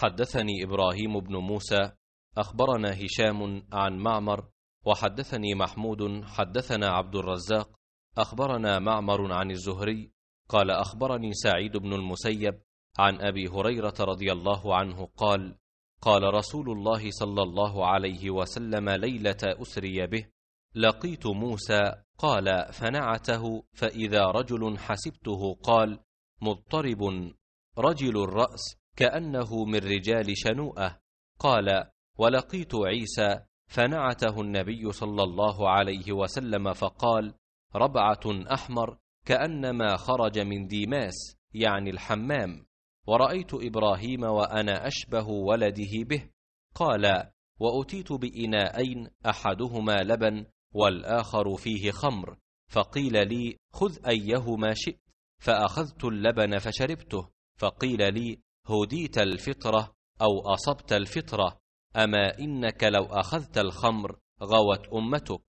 حدثني إبراهيم بن موسى أخبرنا هشام عن معمر وحدثني محمود حدثنا عبد الرزاق أخبرنا معمر عن الزهري قال أخبرني سعيد بن المسيب عن أبي هريرة رضي الله عنه قال قال رسول الله صلى الله عليه وسلم ليلة أسري به لقيت موسى قال فنعته فإذا رجل حسبته قال مضطرب رجل الرأس كأنه من رجال شنوءة قال ولقيت عيسى فنعته النبي صلى الله عليه وسلم فقال ربعة أحمر كأنما خرج من ديماس يعني الحمام ورأيت إبراهيم وأنا أشبه ولده به قال وأتيت بإناءين أحدهما لبن والآخر فيه خمر فقيل لي خذ أيهما شئت فأخذت اللبن فشربته فقيل لي هديت الفطرة أو أصبت الفطرة أما إنك لو أخذت الخمر غوت أمتك